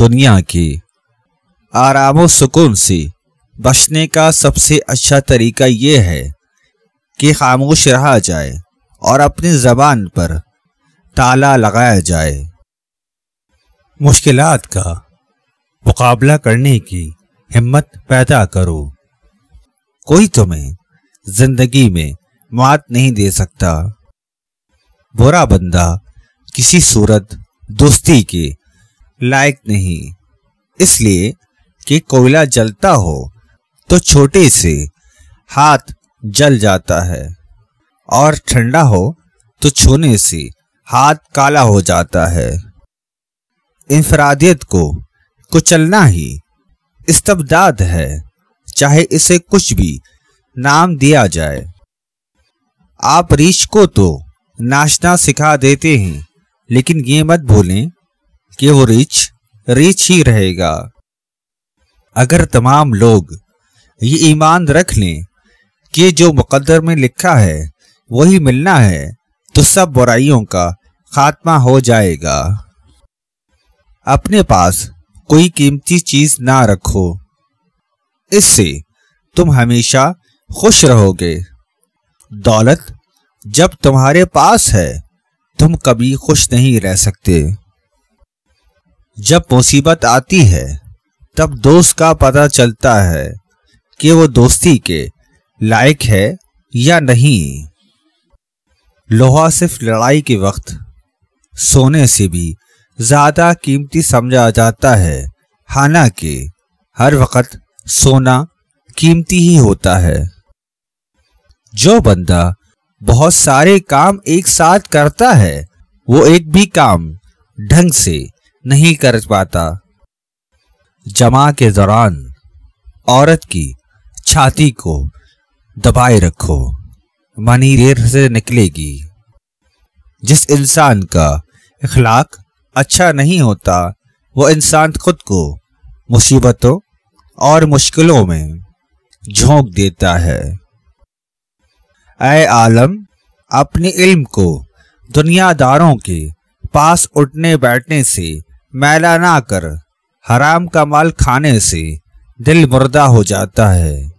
दुनिया की आराम सुकून से बचने का सबसे अच्छा तरीका ये है कि खामोश रहा जाए और अपनी ज़बान पर ताला लगाया जाए मुश्किलात का मुकाबला करने की हिम्मत पैदा करो कोई तुम्हें ज़िंदगी में मात नहीं दे सकता बुरा बंदा किसी सूरत दोस्ती के लायक नहीं इसलिए कि कोयला जलता हो तो छोटे से हाथ जल जाता है और ठंडा हो तो छूने से हाथ काला हो जाता है इंफरादियत को कुचलना ही इस्तबदाद है चाहे इसे कुछ भी नाम दिया जाए आप रीछ को तो नाचना सिखा देते हैं लेकिन ये मत भूलें कि वो रिच रिच ही रहेगा अगर तमाम लोग ये ईमान रख लें कि जो मुकद्दर में लिखा है वही मिलना है तो सब बुराइयों का खात्मा हो जाएगा अपने पास कोई कीमती चीज ना रखो इससे तुम हमेशा खुश रहोगे दौलत जब तुम्हारे पास है तुम कभी खुश नहीं रह सकते जब मुसीबत आती है तब दोस्त का पता चलता है कि वो दोस्ती के लायक है या नहीं लोहा सिर्फ लड़ाई के वक्त सोने से भी ज़्यादा कीमती समझा जाता है हालांकि हर वक्त सोना कीमती ही होता है जो बंदा बहुत सारे काम एक साथ करता है वो एक भी काम ढंग से नहीं कर पाता जमा के दौरान औरत की छाती को दबाए रखो मनी देर से निकलेगी जिस इंसान का इखलाक अच्छा नहीं होता वो इंसान खुद को मुसीबतों और मुश्किलों में झोंक देता है ए आलम अपने इल्म को दुनियादारों के पास उठने बैठने से मैला ना कर हराम का माल खाने से दिल मुर्दा हो जाता है